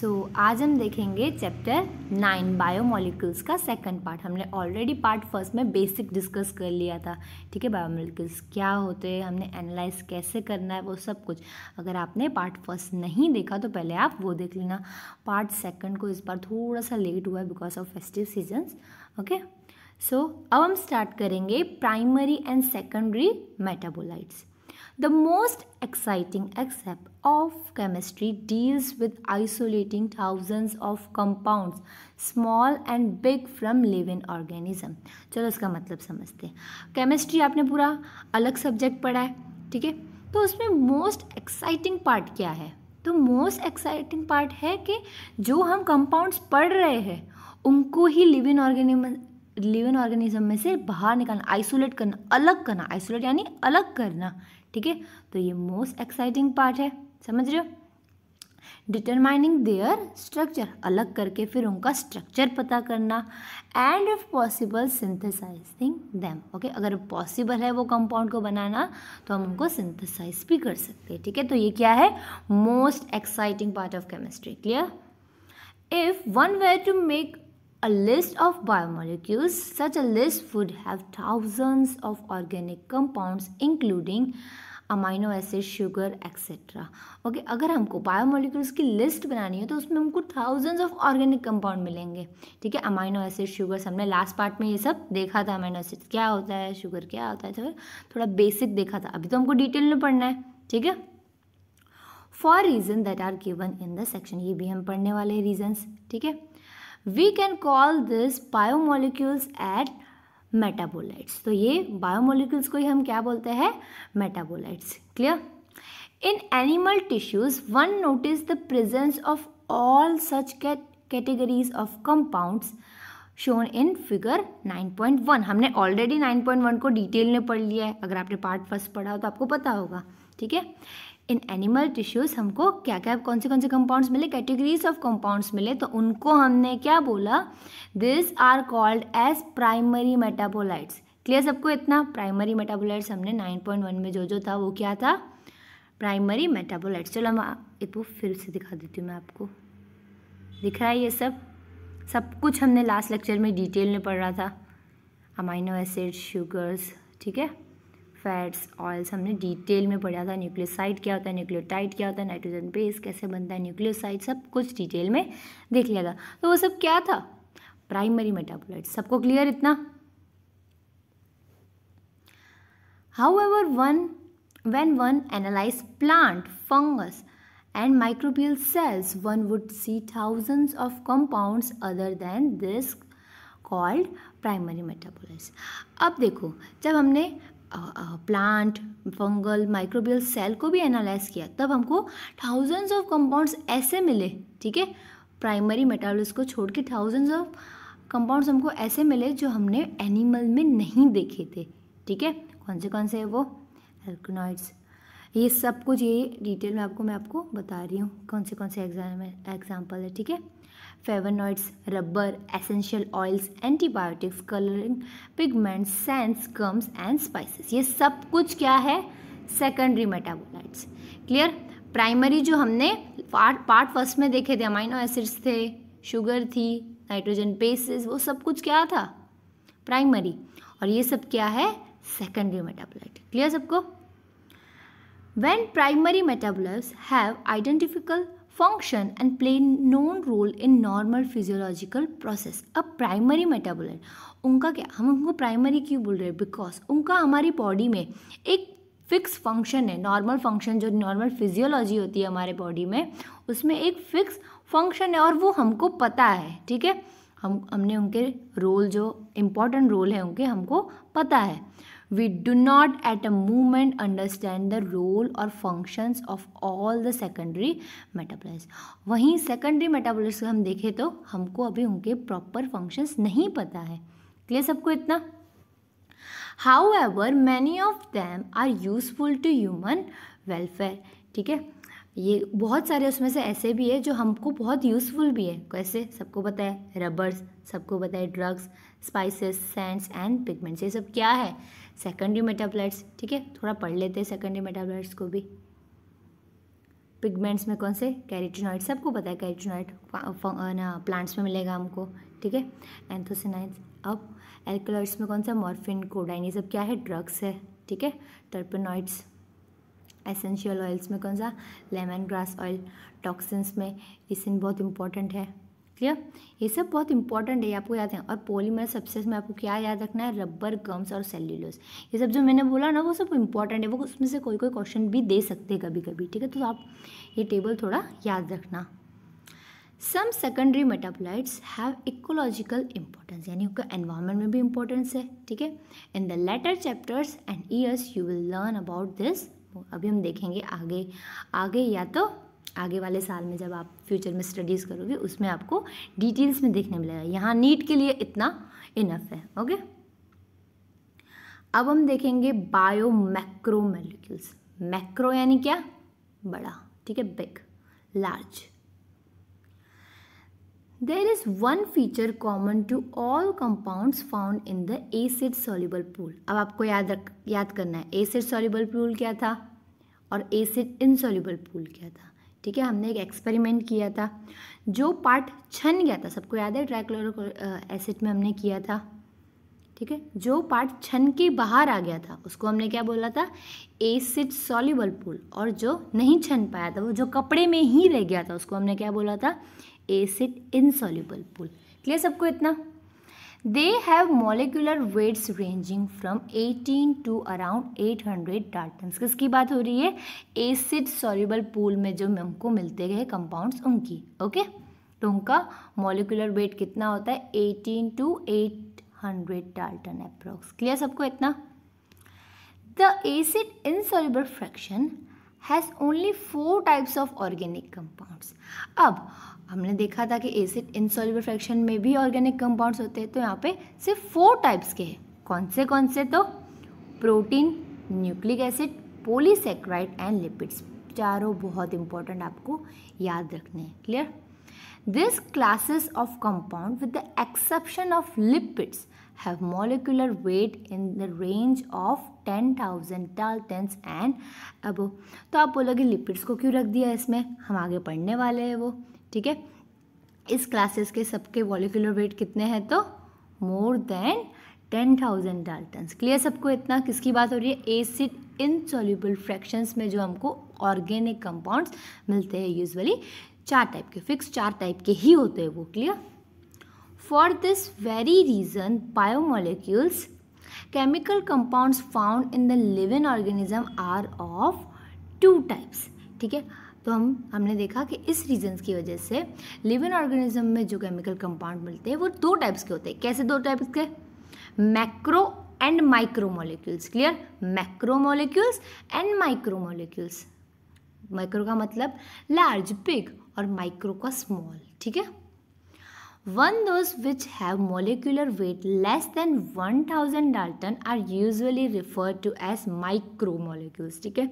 सो so, आज हम देखेंगे चैप्टर नाइन बायोमोलिकल्स का सेकंड पार्ट हमने ऑलरेडी पार्ट फर्स्ट में बेसिक डिस्कस कर लिया था ठीक है बायोमोलिकल्स क्या होते हैं हमने एनालाइज कैसे करना है वो सब कुछ अगर आपने पार्ट फर्स्ट नहीं देखा तो पहले आप वो देख लेना पार्ट सेकंड को इस बार थोड़ा सा लेट हुआ है because of festive seasons okay so अब हम स्टार्ट करेंगे primary and secondary metabolites the most exciting except of chemistry deals with isolating thousands of compounds small and big from living organism चलो इसका मतलब समझते हैं केमिस्ट्री आपने पूरा अलग सब्जेक्ट पढ़ा है ठीक है तो उसमें मोस्ट एक्साइटिंग पार्ट क्या है तो मोस्ट एक्साइटिंग पार्ट है कि जो हम compounds पढ़ रहे हैं उनको ही living organism लिविंग ऑर्गेनिज्म में से बाहर निकालना आइसोलेट करना अलग करना आइसोलेट यानी अलग करना ठीक है तो ये मोस्ट एक्साइटिंग पार्ट है समझ रहे हो डिटरमाइनिंग देयर स्ट्रक्चर अलग करके फिर उनका स्ट्रक्चर पता करना and if possible synthesising them okay अगर पॉसिबल है वो कंपाउंड को बनाना तो हम उनको सिंथेसाइज भी कर सकते हैं ठीक है तो ये क्या है most exciting part of chemistry clear if one way to make a list of biomolecules such a list would have thousands of organic compounds including amino acid sugar etcetera okay अगर हमको बायोमोलिक्यूल्स की list बनानी है तो उसमें हमको thousands of organic compound मिलेंगे ठीक है अमाइनो एसिड शुगर हमने लास्ट पार्ट में ये सब देखा था अमाइनो एसिड क्या होता है शुगर क्या होता है तो थोड़ा बेसिक देखा था अभी तो हमको डिटेल में पढ़ना है ठीक है for reason that are given in the section ये भी हम पढ़ने वाले रीजन्स ठीक है we can call this biomolecules at metabolites तो ये बायोमोलिक्यूल्स को ही हम क्या बोलते हैं metabolites clear in animal tissues one notice the presence of all such categories of compounds shown in figure 9.1 हमने ऑलरेडी 9.1 को डिटेल में पढ़ लिया है अगर आपने पार्ट फर्स्ट पढ़ा हो तो आपको पता होगा ठीक है इन एनिमल टिश्यूज़ हमको क्या क्या कौन से कौन से कंपाउंड्स मिले कैटेगरीज ऑफ कंपाउंड्स मिले तो उनको हमने क्या बोला this are called as primary metabolites clear सबको इतना प्राइमरी मेटाबोलाइट्स हमने 9.1 में जो जो था वो क्या था प्राइमरी मेटाबोलाइट्स चलो हम एक वो फिर से दिखा देती हूँ मैं आपको दिख रहा है ये सब सब कुछ हमने लास्ट लेक्चर में डिटेल में पढ़ रहा था अमाइनो एसिड शुगर्स ठीक है फैट्स ऑयल्स हमने डिटेल में पढ़ा था न्यूक्लियोसाइड क्या होता है न्यूक्लियोटाइड क्या होता है नाइट्रोजन बेस कैसे बनता है न्यूक्लियोसाइड सब कुछ डिटेल में देख लिया था तो वो सब क्या था प्राइमरी मेटाबोलाइट सबको क्लियर इतना however one when one analyse plant fungus and microbial cells one would see thousand of compound other than this called primary metabolites अब देखो जब हमने प्लांट फंगल माइक्रोबियल सेल को भी एनालाइज किया तब हमको थाउजेंड्स ऑफ कंपाउंड्स ऐसे मिले ठीक है प्राइमरी मेटाबोलिट्स को छोड़ के थाउजेंड्स ऑफ कंपाउंड्स हमको ऐसे मिले जो हमने एनिमल में नहीं देखे थे ठीक है कौन से कौन से है वो एल्कोनॉइड्स ये सब कुछ ये डिटेल में आपको मैं आपको बता रही हूँ कौन से कौन से एग्जाम एग्जाम्पल है ठीक है flavonoids rubber essential oils antibiotics colouring pigments scents gums and spices ये सब कुछ क्या है सेकेंडरी मेटाबोलाइट्स क्लियर प्राइमरी जो हमने पार्ट फर्स्ट में देखे थे अमाइनो एसिड्स थे शुगर थी नाइट्रोजन बेसिस वो सब कुछ क्या था प्राइमरी और ये सब क्या है सेकेंडरी मेटाबोलाइट क्लियर सबको when primary metabolites have identifiable function and play known role in normal physiological process अब primary metabolite उनका क्या हम उनको प्राइमरी क्यों बोल रहे हैं बिकॉज उनका हमारी बॉडी में एक फिक्स फंक्शन है नॉर्मल फंक्शन जो नॉर्मल फिजियोलॉजी होती है हमारे बॉडी में उसमें एक फिक्स फंक्शन है और वो हमको पता है ठीक है हम हमने उनके रोल जो इम्पोर्टेंट रोल है उनके हमको पता है we do not at a moment understand the role or functions of all the secondary metabolites वहीं secondary metabolites हम देखें तो हमको अभी उनके proper functions नहीं पता है क्लियर सबको इतना However, many of them are useful to human welfare ठीक है ये बहुत सारे उसमें से ऐसे भी है जो हमको बहुत यूज़फुल भी है कैसे सबको पता है रबर्स सबको पता है drugs spices scents and pigments ये सब क्या है सेकेंडरी मेटाबोलाइट्स ठीक है थोड़ा पढ़ लेते हैं सेकेंडरी मेटाबोलाइट्स को भी पिगमेंट्स में कौन से कैरेटिनॉइड सबको पता है कैरेटिनॉइड ना प्लांट्स में मिलेगा हमको ठीक है एंथोसिनाइड्स अब एल्कोलाइड्स में कौन सा मॉर्फिन कोडाइन ये सब क्या है ड्रग्स है ठीक है टर्पेनॉइड्स एसेंशियल ऑयल्स में कौन सा लेमन ग्रास ऑयल टॉक्सिन्स में इसिन बहुत इंपॉर्टेंट है क्लियर ये सब बहुत इंपॉर्टेंट है आपको याद है और पॉलीमर सबसे में आपको क्या याद रखना है रबर गम्स और सेल्यूलोस ये सब जो मैंने बोला ना वो सब इंपॉर्टेंट है वो उसमें से कोई कोई क्वेश्चन भी दे सकते हैं कभी कभी ठीक है तो आप ये टेबल थोड़ा याद रखना some secondary metabolites have ecological importance यानी उनका एनवायरमेंट में भी इंपॉर्टेंस है ठीक है in the later chapters and years you will learn about this अभी हम देखेंगे आगे आगे या तो आगे वाले साल में जब आप फ्यूचर में स्टडीज़ करोगे उसमें आपको डिटेल्स में देखने मिलेगा यहाँ नीट के लिए इतना इनफ है ओके अब हम देखेंगे बायो मैक्रो मेलिक्यूल्स मैक्रो यानी क्या बड़ा ठीक है big large there is one feature common to all compound found in the acid soluble pool अब आपको याद रख याद करना है एसिड सॉल्यूबल पूल क्या था और एसिड इनसॉल्यूबल पूल क्या था ठीक है हमने एक एक्सपेरिमेंट किया था जो पार्ट छन गया था सबको याद है ट्राइक्लोरो एसिड में हमने किया था ठीक है जो पार्ट छन के बाहर आ गया था उसको हमने क्या बोला था एसिड सॉल्यूबल पूल और जो नहीं छन पाया था वो जो कपड़े में ही रह गया था उसको हमने क्या बोला था एसिड इनसॉल्यूबल पूल क्लियर सबको इतना They have molecular weights ranging from 18 to around 800 डार्टन किसकी बात हो रही है एसिड सॉल्यूबल पूल में जो हमको मिलते गए कंपाउंड्स उनकी ओके तो उनका मोलिकुलर वेट कितना होता है 18 टू 800 डाल्टन अप्रोक्स क्लियर सबको इतना the acid insoluble fraction has only four types of organic compounds अब हमने देखा था कि एसिड इनसॉल्युबल फ्रैक्शन में भी ऑर्गेनिक कंपाउंड्स होते हैं तो यहाँ पे सिर्फ फोर टाइप्स के हैं कौन से कौन से तो protein nucleic acid polysaccharide and lipids चारों बहुत इंपॉर्टेंट आपको याद रखने हैं clear this classes of compound with the exception of lipids molecular weight in the range of ten thousand tens and above तो आप बोलोगे लिपिड्स को क्यों रख दिया इसमें हम आगे पढ़ने वाले हैं वो ठीक है इस क्लासेस के सबके वॉलिकुलर वेट कितने हैं तो more than ten thousand daltons clear सबको इतना किसकी बात हो रही है एसिड इनसॉल्यूबल फ्रैक्शंस में जो हमको ऑर्गेनिक कंपाउंड्स मिलते हैं यूजुअली चार टाइप के फिक्स चार टाइप के ही होते हैं वो clear for this very reason biomolecules chemical compounds found in the living organism are of two types ठीक है तो हम हमने देखा कि इस रीजन्स की वजह से लिविंग ऑर्गेनिज्म में जो केमिकल कंपाउंड मिलते हैं वो दो टाइप्स के होते हैं कैसे दो टाइप्स के macro and micro molecules clear macro molecules and micro molecules micro का मतलब लार्ज बिग और माइक्रो का स्मॉल ठीक है one those which have molecular weight less than one thousand dalton are usually refer to as micro molecules ठीक है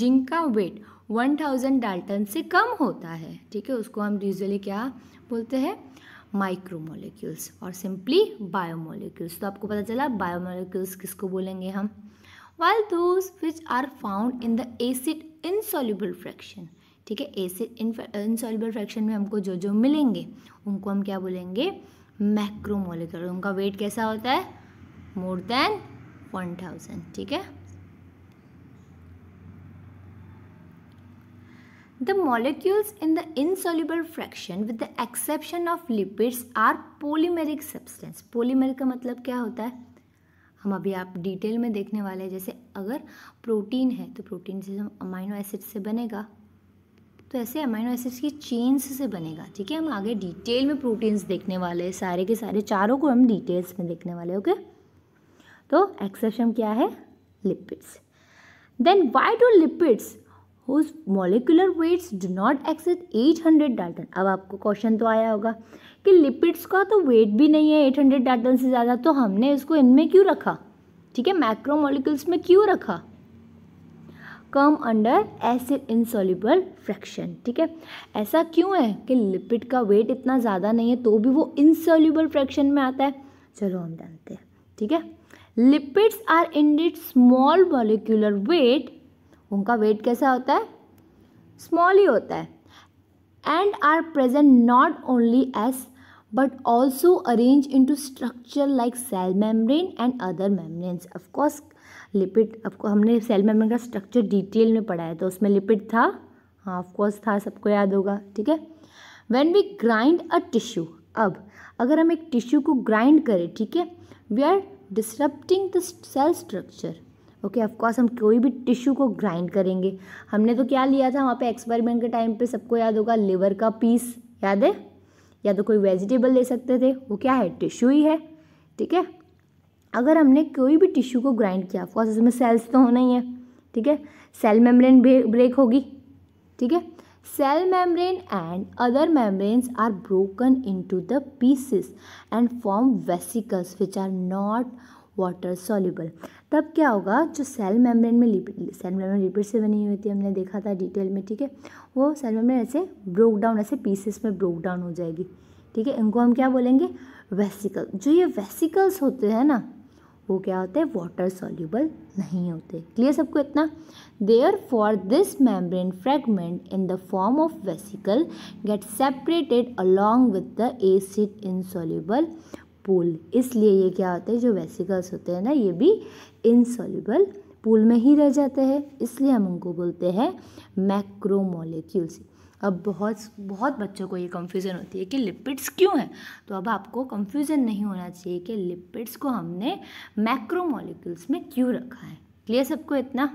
जिनका wait 1000 Dalton से कम होता है ठीक है उसको हम यूजली क्या बोलते हैं माइक्रोमोलिक्यूल्स और सिंपली बायोमोलिक्यूल्स तो आपको पता चला बायोमोलिक्यूल्स किसको बोलेंगे हम while those which are found in the acid insoluble fraction ठीक है एसिड इनसॉल्यूबल फ्रैक्शन में हमको जो जो मिलेंगे उनको हम क्या बोलेंगे मैक्रोमोलिक्यूल उनका वेट कैसा होता है मोर देन वन थाउजेंड ठीक है The molecules in the insoluble fraction with the exception of lipids are polymeric substance. polymeric का मतलब क्या होता है हम अभी आप डिटेल में देखने वाले हैं जैसे अगर प्रोटीन है तो प्रोटीन से हम अमाइनो एसिड से बनेगा तो ऐसे अमाइनो एसिड्स की चेन्स से बनेगा ठीक है हम आगे डिटेल में प्रोटीन्स देखने वाले हैं सारे के सारे चारों को हम डिटेल्स में देखने वाले ओके तो एक्सेप्शन क्या है lipids then why do lipids whose molecular weights do not exceed 800 dalton अब आपको क्वेश्चन तो आया होगा कि लिपिड्स का तो वेट भी नहीं है 800 डाल्टन से ज़्यादा तो हमने इसको इनमें क्यों रखा ठीक है मैक्रोमोलिकुल्स में क्यों रखा come under acid insoluble fraction ठीक है ऐसा क्यों है कि लिपिड का वेट इतना ज़्यादा नहीं है तो भी वो इंसॉल्यूबल फ्रैक्शन में आता है चलो हम जानते हैं ठीक है lipids are indeed small molecular weight उनका वेट कैसा होता है स्मॉल ही होता है and are present not only as but also arrange into structure like cell membrane and other of of course lipid आपको हमने सेल मेम्ब्रेन का स्ट्रक्चर डिटेल में पढ़ा है तो उसमें लिपिड था हाँ ऑफकोर्स था सबको याद होगा ठीक है when we grind a tissue अब अगर हम एक टिश्यू को ग्राइंड करें ठीक है we are disturbing the cell structure okay of of course हम कोई भी टिश्यू को ग्राइंड करेंगे हमने तो क्या लिया था वहाँ पे एक्सपेरिमेंट के टाइम पे सबको याद होगा लिवर का पीस याद है या तो कोई वेजिटेबल ले सकते थे वो क्या है टिश्यू ही है ठीक है अगर हमने कोई भी टिश्यू को ग्राइंड किया ऑफकोर्स उसमें सेल्स तो होना ही है ठीक है सेल मेम्ब्रेन ब्रेक होगी ठीक है cell membrane and other membranes are broken into the pieces and form vesicles which are not water soluble तब क्या होगा जो सेल मेम्ब्रेन में लिपिड सेल मेम्ब्रेन लिपिड से बनी हुई थी हमने देखा था डिटेल में ठीक है वो सेल मेम्ब्रेन ऐसे ब्रोक डाउन ऐसे पीसेस में ब्रोक डाउन हो जाएगी ठीक है इनको हम क्या बोलेंगे वेसिकल जो ये वेसिकल्स होते हैं ना वो क्या होते हैं वाटर सॉल्यूबल नहीं होते क्लियर सबको इतना therefore this membrane fragment in the form of vesicle get separated along with the acid insoluble pool इसलिए ये क्या होते हैं जो वेसिकल्स होते हैं ना ये भी इनसॉल्यूबल पूल में ही रह जाते हैं इसलिए हम उनको बोलते हैं मैक्रोमोलिक्यूल्स अब बहुत बहुत बच्चों को ये कन्फ्यूज़न होती है कि लिपिड्स क्यों हैं तो अब आपको कंफ्यूज़न नहीं होना चाहिए कि लिपिड्स को हमने मैक्रोमोलिक्यूल्स में क्यों रखा है क्लियर सबको इतना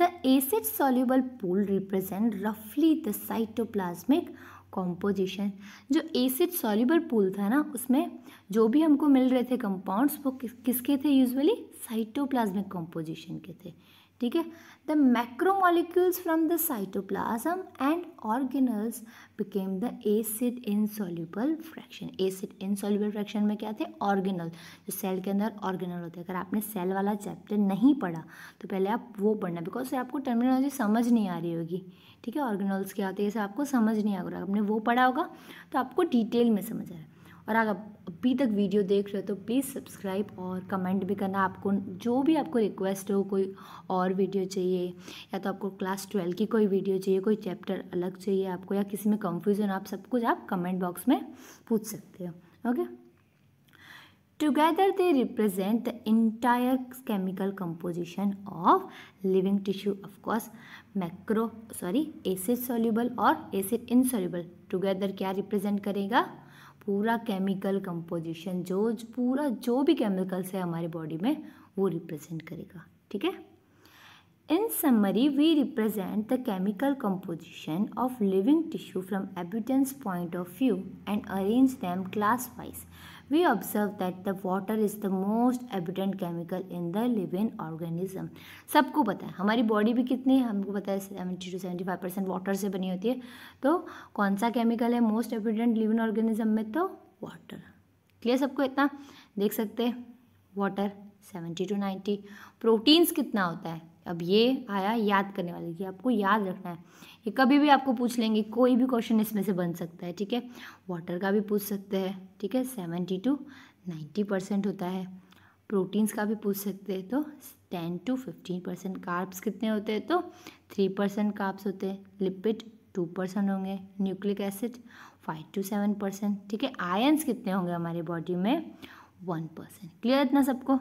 the acid soluble pool represent रफली द साइटोप्लाज्मिक कॉम्पोजिशन जो एसिड सॉल्यूबल पूल था ना उसमें जो भी हमको मिल रहे थे कंपाउंड्स वो किस किसके थे यूजुअली साइटोप्लाज्मिक कॉम्पोजिशन के थे ठीक है the macromolecules from the cytoplasm and organelles became the acid insoluble fraction acid insoluble fraction में क्या थे ऑर्गेनल जो सेल के अंदर ऑर्गेनल होते हैं अगर आपने सेल वाला चैप्टर नहीं पढ़ा तो पहले आप वो पढ़ना बिकॉज आपको टर्मिनोलॉजी समझ नहीं आ रही होगी ठीक है ऑर्गेनल्स क्या होते हैं इसे आपको समझ नहीं आ रहा आपने वो पढ़ा होगा तो आपको डिटेल में समझ आ रहा है और अगर अभी तक वीडियो देख रहे हो तो प्लीज़ सब्सक्राइब और कमेंट भी करना आपको जो भी आपको रिक्वेस्ट हो कोई और वीडियो चाहिए या तो आपको क्लास ट्वेल्व की कोई वीडियो चाहिए कोई चैप्टर अलग चाहिए आपको या किसी में कंफ्यूजन आप सब कुछ आप कमेंट बॉक्स में पूछ सकते हो okay together they represent the entire chemical composition of living tissue of course macro sorry acid soluble और एसिड इनसोल्यूबल टुगेदर क्या रिप्रेजेंट करेगा पूरा केमिकल कंपोजिशन जो पूरा जो भी केमिकल्स है हमारे बॉडी में वो रिप्रेजेंट करेगा ठीक है In summary, we represent the chemical composition of living tissue from abundance point of view and arrange them class-wise. We observe that the water is the most abundant chemical in the living organism. सबको पता है हमारी body भी कितनी हमको पता है seventy to seventy five percent water से बनी होती है तो कौन सा केमिकल है मोस्ट एबिडेंट लिविंग ऑर्गेनिज्म में तो वाटर क्लियर सबको इतना देख सकते हैं water seventy to ninety proteins कितना होता है अब ये आया याद करने वाले की आपको याद रखना है ये कभी भी आपको पूछ लेंगे कोई भी क्वेश्चन इसमें से बन सकता है ठीक है वाटर का भी पूछ सकते हैं ठीक है सेवेंटी टू नाइन्टी परसेंट होता है प्रोटीन्स का भी पूछ सकते हैं तो ten to fifteen percent carbs कितने होते हैं तो थ्री परसेंट कार्ब्स होते हैं लिपिड टू परसेंट होंगे nucleic acid five to seven percent ठीक है आयन्स कितने होंगे हमारे बॉडी में वन परसेंट क्लियर इतना सबको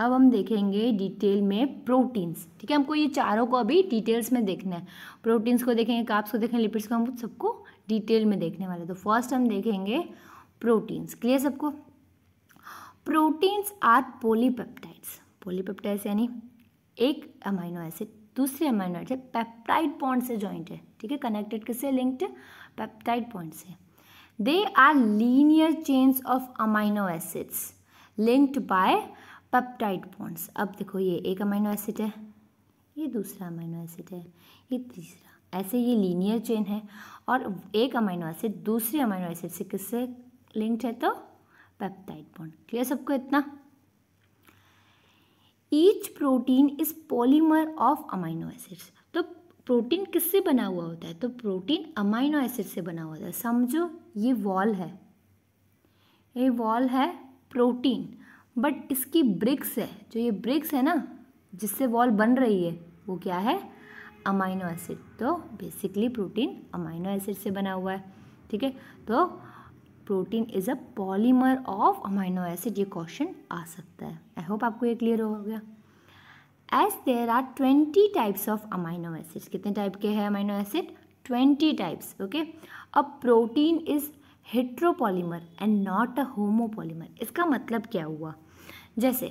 अब हम देखेंगे डिटेल में प्रोटीन्स ठीक है हमको ये चारों को अभी डिटेल्स में देखना है प्रोटीन्स को देखेंगे काप्स को देखेंगे लिपिड्स को हम सबको डिटेल में देखने वाले तो फर्स्ट हम देखेंगे प्रोटीन्स क्लियर सबको प्रोटीन्स आर पोलीपेप्टाइड्स पोलीपेप्टाइड्स यानी एक अमाइनो एसिड दूसरे अमाइनो एसिड पेप्टाइड पॉइंट से जॉइंट है ठीक है कनेक्टेड किससे लिंक्ड पेप्टाइड पॉइंट से they are linear chains of amino acids linked by peptide bonds अब देखो ये एक अमाइनो एसिड है ये दूसरा अमाइनो एसिड है ये तीसरा ऐसे ये लीनियर चेन है और एक अमाइनो एसिड दूसरे अमाइनो एसिड से किससे लिंक्ड है तो पेप्टाइड बॉन्ड क्लियर सबको इतना each protein is polymer of amino acids तो प्रोटीन किससे बना हुआ होता है तो प्रोटीन अमाइनो एसिड से बना हुआ होता है समझो ये वॉल है ये वॉल है प्रोटीन बट इसकी ब्रिक्स है जो ये ब्रिक्स है ना जिससे वॉल बन रही है वो क्या है अमाइनो एसिड तो बेसिकली प्रोटीन अमाइनो एसिड से बना हुआ है ठीक है तो protein is a polymer of amino acid ये क्वेश्चन आ सकता है आई होप आपको ये क्लियर हो गया as there are twenty types of amino acid कितने टाइप के हैं amino acid twenty types okay अब protein is heteropolymer and not a homopolymer इसका मतलब क्या हुआ जैसे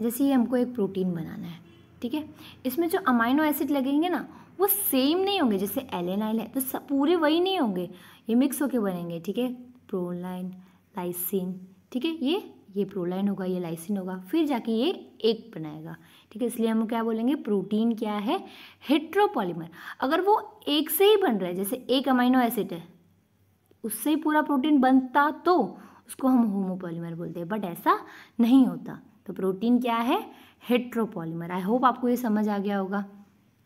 जैसे ये हमको एक प्रोटीन बनाना है ठीक है इसमें जो अमाइनो एसिड लगेंगे ना वो सेम नहीं होंगे जैसे एन आइल है तो सब पूरे वही नहीं होंगे ये मिक्स होके बनेंगे ठीक है प्रोलाइन लाइसिन ठीक है ये ये प्रोलाइन होगा ये लाइसिन होगा फिर जाके ये एक बनाएगा ठीक है इसलिए हम क्या बोलेंगे प्रोटीन क्या है हेट्रोपॉलीमर अगर वो एक से ही बन रहा है जैसे एक अमाइनो एसिड है उससे ही पूरा प्रोटीन बनता तो उसको हम होमोपॉलीमर बोलते हैं बट ऐसा नहीं होता तो प्रोटीन क्या है हेट्रोपॉलीमर आई होप आपको ये समझ आ गया होगा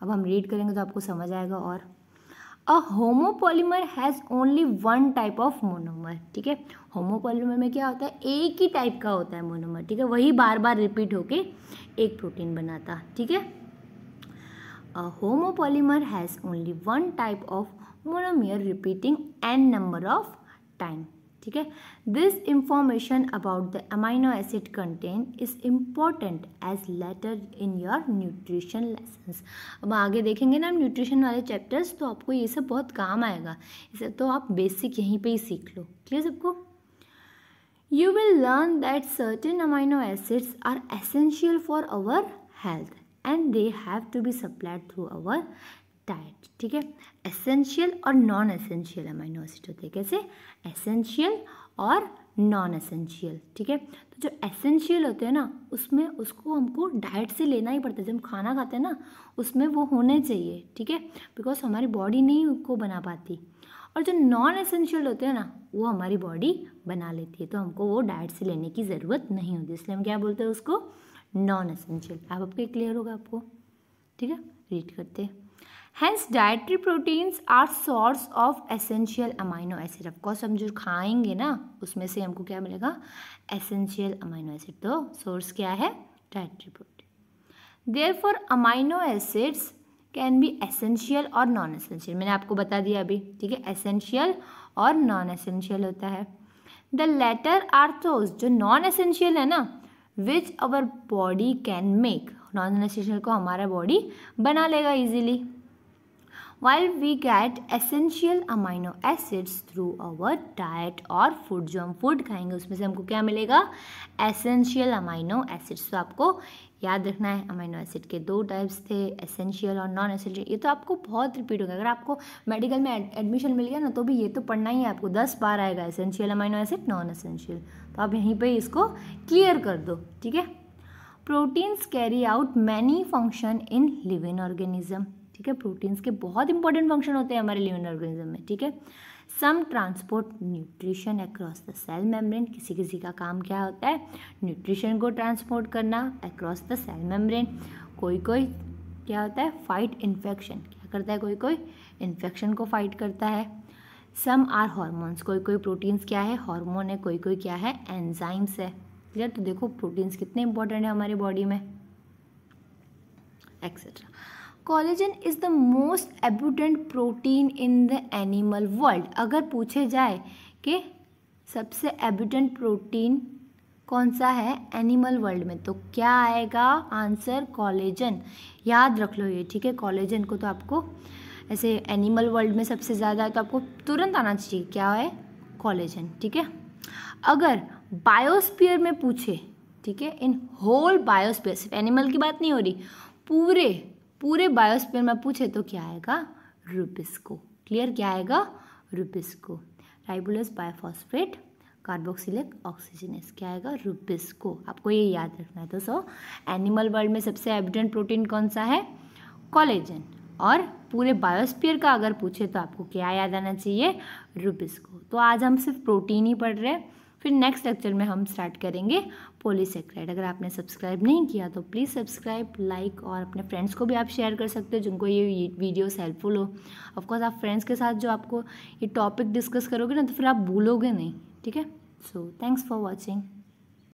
अब हम रीड करेंगे तो आपको समझ आएगा और a homopolymer has only one type of monomer ठीक है होमोपॉलीमर में क्या होता है एक ही टाइप का होता है मोनोमर ठीक है वही बार बार रिपीट होके एक प्रोटीन बनाता ठीक है a homopolymer has only one type of monomer repeating n number of time ठीक है this information about the amino acid content is important as later in your nutrition lessons अब आगे देखेंगे ना न्यूट्रिशन वाले चैप्टर्स तो आपको ये सब बहुत काम आएगा इसे तो आप बेसिक यहीं पे ही सीख लो क्लियर सबको you will learn that certain amino acids are essential for our health and they have to be supplied through our diet ठीक है एसेंशियल और नॉन एसेंशियल अमाइनो एसिड होते हैं कैसे एसेंशियल और नॉन एसेंशियल ठीक है तो जो एसेंशियल होते हैं ना उसमें उसको हमको डाइट से लेना ही पड़ता है जब हम खाना खाते हैं ना उसमें वो होने चाहिए ठीक है बिकॉज हमारी बॉडी नहीं उनको बना पाती और जो नॉन एसेंशियल होते हैं ना वो हमारी बॉडी बना लेती है तो हमको वो डाइट से लेने की ज़रूरत नहीं होती इसलिए हम क्या बोलते हैं उसको नॉन एसेंशियल आप आपके क्लियर होगा आपको ठीक है रीड करते हैं hence dietary proteins are source of essential amino acid of course हम जो खाएंगे ना उसमें से हमको क्या मिलेगा एसेंशियल अमाइनो एसिड तो सोर्स क्या है dietary protein therefore amino acids can be essential और नॉन एसेंशियल मैंने आपको बता दिया अभी ठीक है एसेंशियल और नॉन एसेंशियल होता है द लेटर आर थोज जो नॉन एसेंशियल है ना which our body can make non essential को हमारा बॉडी बना लेगा easily while we get essential amino acids through our diet or food जो हम food खाएंगे उसमें से हमको क्या मिलेगा essential amino acids तो आपको याद रखना है अमाइनो एसिड के दो टाइप्स थे एसेंशियल और नॉन एसेंशियल ये तो आपको बहुत रिपीट होगा अगर आपको मेडिकल में एडमिशन मिल गया ना तो भी ये तो पढ़ना ही है आपको दस बार आएगा essential amino acid non essential तो आप यहीं पे इसको क्लियर कर दो ठीक है proteins carry out many function in living organism ठीक है प्रोटीन्स के बहुत इंपॉर्टेंट फंक्शन होते हैं हमारे लिविंग ऑर्गेनिज्म में ठीक है some transport nutrition across the cell membrane किसी किसी का काम क्या होता है न्यूट्रिशन को ट्रांसपोर्ट करना अक्रॉस द सेल मेम्ब्रेन कोई कोई क्या होता है फाइट इन्फेक्शन क्या करता है कोई कोई इन्फेक्शन को फाइट करता है सम आर हॉर्मोन्स कोई कोई प्रोटीन्स क्या है हॉर्मोन है कोई कोई क्या है एंजाइम्स है क्लियर तो देखो प्रोटीन्स कितने इंपॉर्टेंट है हमारी बॉडी में etcetera collagen is the most abundant protein in the animal world अगर पूछे जाए कि सबसे एबुडेंट प्रोटीन कौन सा है एनिमल वर्ल्ड में तो क्या आएगा आंसर कॉलेजन याद रख लो ये ठीक है कॉलेजन को तो आपको ऐसे एनिमल वर्ल्ड में सबसे ज़्यादा है तो आपको तुरंत आना चाहिए क्या है कॉलेजन ठीक है अगर बायोस्पियर में पूछे ठीक है इन होल बायोस्पियर सिर्फ एनिमल की बात नहीं हो रही पूरे पूरे बायोस्फीयर में पूछे तो क्या आएगा रुबिस्को क्लियर क्या आएगा rubisco ribulose biophosphate carboxylic oxygenase क्या आएगा रुबिस्को आपको ये याद रखना है तो सो एनिमल वर्ल्ड में सबसे एविडेंट प्रोटीन कौन सा है कॉलेजन और पूरे बायोस्फीयर का अगर पूछे तो आपको क्या याद आना चाहिए रुबिस्को तो आज हम सिर्फ प्रोटीन ही पढ़ रहे हैं फिर नेक्स्ट लेक्चर में हम स्टार्ट करेंगे पोलीसेक्राइड अगर आपने सब्सक्राइब नहीं किया तो प्लीज़ सब्सक्राइब लाइक और अपने फ्रेंड्स को भी आप शेयर कर सकते हो जिनको ये वीडियोस हेल्पफुल हो ऑफकोर्स आप फ्रेंड्स के साथ जो आपको ये टॉपिक डिस्कस करोगे ना तो फिर आप भूलोगे नहीं ठीक है सो थैंक्स फॉर वॉचिंग